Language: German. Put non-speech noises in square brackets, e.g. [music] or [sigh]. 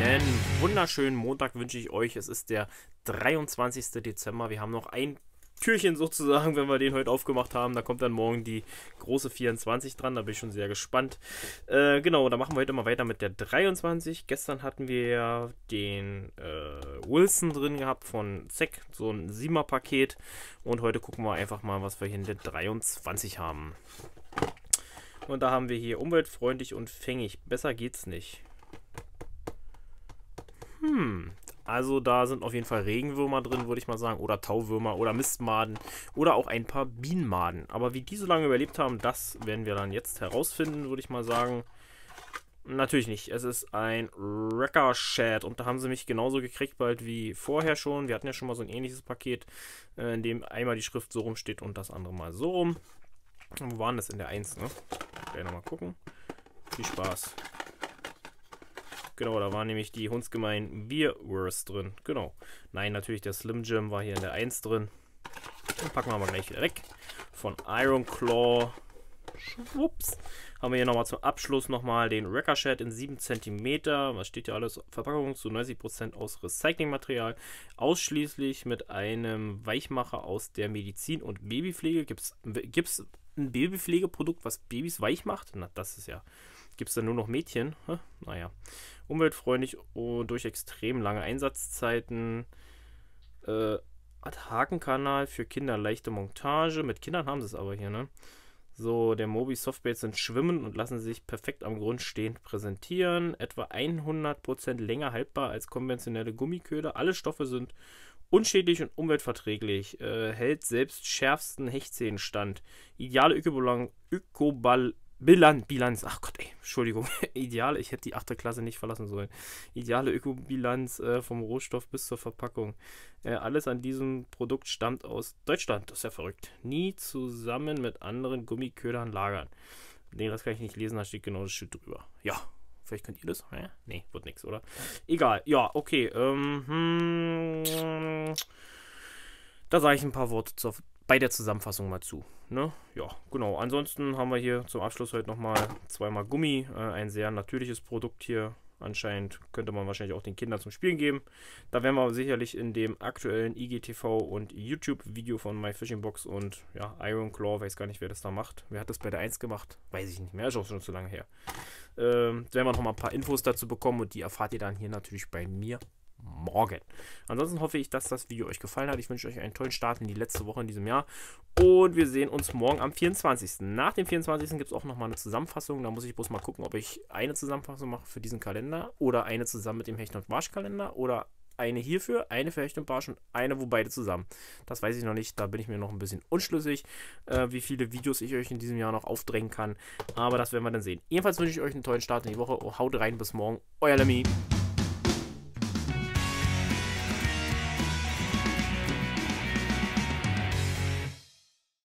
Einen wunderschönen Montag wünsche ich euch. Es ist der 23. Dezember. Wir haben noch ein Türchen sozusagen, wenn wir den heute aufgemacht haben. Da kommt dann morgen die große 24 dran. Da bin ich schon sehr gespannt. Äh, genau, da machen wir heute mal weiter mit der 23. Gestern hatten wir den äh, Wilson drin gehabt von Zack, so ein 7er Paket. Und heute gucken wir einfach mal, was wir hier in der 23 haben. Und da haben wir hier umweltfreundlich und fängig. Besser geht's nicht. Hm, also da sind auf jeden Fall Regenwürmer drin, würde ich mal sagen. Oder Tauwürmer oder Mistmaden oder auch ein paar Bienenmaden. Aber wie die so lange überlebt haben, das werden wir dann jetzt herausfinden, würde ich mal sagen. Natürlich nicht. Es ist ein Wrecker Shad. und da haben sie mich genauso gekriegt bald wie vorher schon. Wir hatten ja schon mal so ein ähnliches Paket, äh, in dem einmal die Schrift so rumsteht und das andere mal so rum. Wo waren das in der 1, ne? Ich werde nochmal gucken. Viel Spaß. Genau, da war nämlich die hundsgemein Weirwurst drin. Genau. Nein, natürlich der Slim Jim war hier in der 1 drin. Den packen wir mal gleich wieder weg. Von Iron Claw. Schwupps. Haben wir hier nochmal zum Abschluss nochmal den Wrecker Shed in 7 cm. Was steht hier alles? Verpackung zu 90% aus Recyclingmaterial. Ausschließlich mit einem Weichmacher aus der Medizin- und Babypflege. Gips, Gips ein Babypflegeprodukt, was Babys weich macht? Na, das ist ja. Gibt es dann nur noch Mädchen? Hä? Naja. Umweltfreundlich und durch extrem lange Einsatzzeiten. Äh, hat Hakenkanal für Kinder leichte Montage. Mit Kindern haben sie es aber hier, ne? So, der Mobi Softbaits sind schwimmend und lassen sich perfekt am Grund stehend präsentieren. Etwa 100% länger haltbar als konventionelle Gummiköder. Alle Stoffe sind Unschädlich und umweltverträglich, äh, hält selbst schärfsten Hechtzähnen stand. Ideale Ökobilanz, Ökobal Bilanz, ach Gott, ey, Entschuldigung, [laughs] ideale, ich hätte die 8. Klasse nicht verlassen sollen. Ideale Ökobilanz äh, vom Rohstoff bis zur Verpackung. Äh, alles an diesem Produkt stammt aus Deutschland, das ist ja verrückt. Nie zusammen mit anderen Gummiködern lagern. Nee, das kann ich nicht lesen, da steht genau das Schild drüber. Ja, vielleicht könnt ihr das, ne? Nee, wird nichts, oder? Egal, ja, okay, ähm, hm da sage ich ein paar Worte zur, bei der Zusammenfassung mal zu. Ne? Ja, genau. Ansonsten haben wir hier zum Abschluss heute nochmal zweimal Gummi. Äh, ein sehr natürliches Produkt hier. Anscheinend könnte man wahrscheinlich auch den Kindern zum Spielen geben. Da werden wir sicherlich in dem aktuellen IGTV und YouTube-Video von My Fishing Box und ja, Iron Claw, weiß gar nicht, wer das da macht. Wer hat das bei der 1 gemacht? Weiß ich nicht mehr, ist auch schon zu lange her. Ähm, werden wir nochmal ein paar Infos dazu bekommen und die erfahrt ihr dann hier natürlich bei mir morgen. Ansonsten hoffe ich, dass das Video euch gefallen hat. Ich wünsche euch einen tollen Start in die letzte Woche in diesem Jahr. Und wir sehen uns morgen am 24. Nach dem 24. gibt es auch nochmal eine Zusammenfassung. Da muss ich bloß mal gucken, ob ich eine Zusammenfassung mache für diesen Kalender oder eine zusammen mit dem Hecht- und Barsch-Kalender oder eine hierfür, eine für Hecht und Barsch und eine, wo beide zusammen. Das weiß ich noch nicht, da bin ich mir noch ein bisschen unschlüssig, äh, wie viele Videos ich euch in diesem Jahr noch aufdrängen kann. Aber das werden wir dann sehen. Jedenfalls wünsche ich euch einen tollen Start in die Woche. Haut rein, bis morgen. Euer Lemmy.